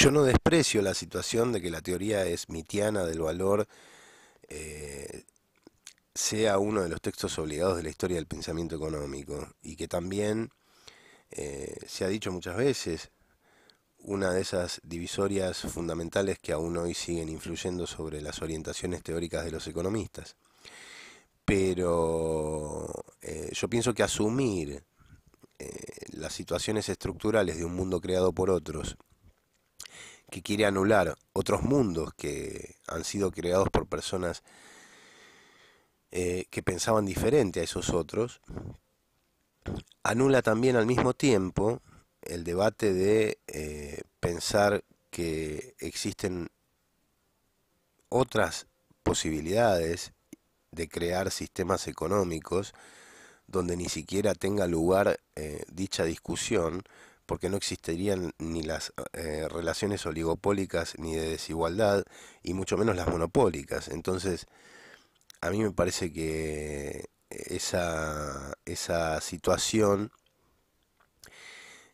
Yo no desprecio la situación de que la teoría esmitiana del valor eh, sea uno de los textos obligados de la historia del pensamiento económico y que también eh, se ha dicho muchas veces una de esas divisorias fundamentales que aún hoy siguen influyendo sobre las orientaciones teóricas de los economistas. Pero eh, yo pienso que asumir las situaciones estructurales de un mundo creado por otros quiere anular otros mundos que han sido creados por personas eh, que pensaban diferente a esos otros, anula también al mismo tiempo el debate de eh, pensar que existen otras posibilidades de crear sistemas económicos donde ni siquiera tenga lugar eh, dicha discusión, porque no existirían ni las eh, relaciones oligopólicas ni de desigualdad, y mucho menos las monopólicas. Entonces, a mí me parece que esa, esa situación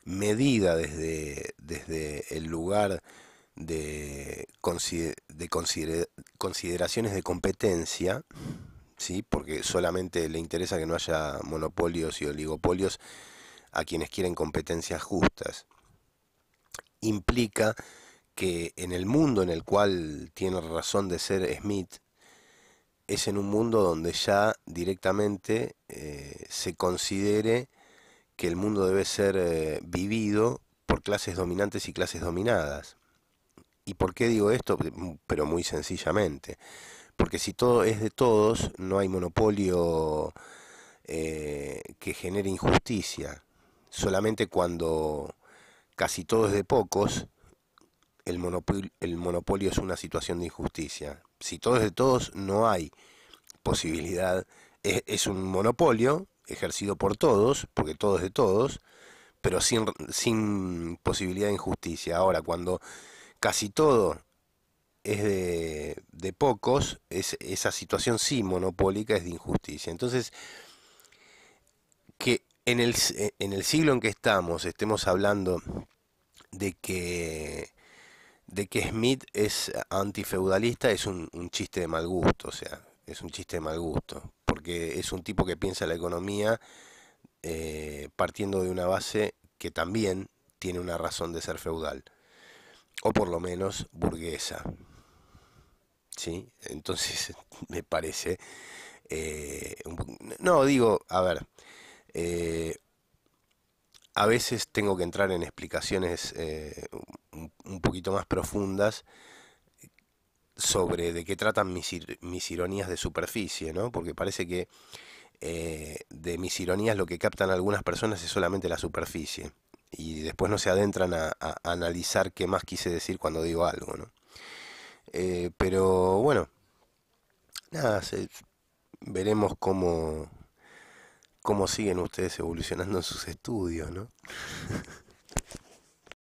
medida desde, desde el lugar de, de consideraciones de competencia, ¿sí? porque solamente le interesa que no haya monopolios y oligopolios, a quienes quieren competencias justas. Implica que en el mundo en el cual tiene razón de ser Smith, es en un mundo donde ya directamente eh, se considere que el mundo debe ser eh, vivido por clases dominantes y clases dominadas. ¿Y por qué digo esto? Pero muy sencillamente. Porque si todo es de todos, no hay monopolio eh, que genere injusticia solamente cuando casi todo es de pocos, el monopolio, el monopolio es una situación de injusticia. Si todo es de todos, no hay posibilidad. Es, un monopolio ejercido por todos, porque todo es de todos, pero sin, sin posibilidad de injusticia. Ahora, cuando casi todo es de, de pocos, es, esa situación sí monopólica es de injusticia. Entonces, eh, en el, siglo en que estamos, estemos hablando de que de que Smith es antifeudalista es un, chiste de mal gusto, o sea, es un chiste de mal gusto, porque es un tipo que piensa la economía eh, partiendo de una base que también tiene una razón de ser feudal, o por lo menos burguesa. ¿Sí? Entonces me parece... Eh, no, digo, a ver, eh, a veces tengo que entrar en explicaciones eh, un, poquito más profundas sobre de qué tratan mis, ironías de superficie, ¿no? Porque parece que eh, de mis ironías lo que captan algunas personas es solamente la superficie y después no se adentran a, analizar qué más quise decir cuando digo algo, ¿no? pero bueno, nada, veremos cómo, cómo siguen ustedes evolucionando en sus estudios, ¿no?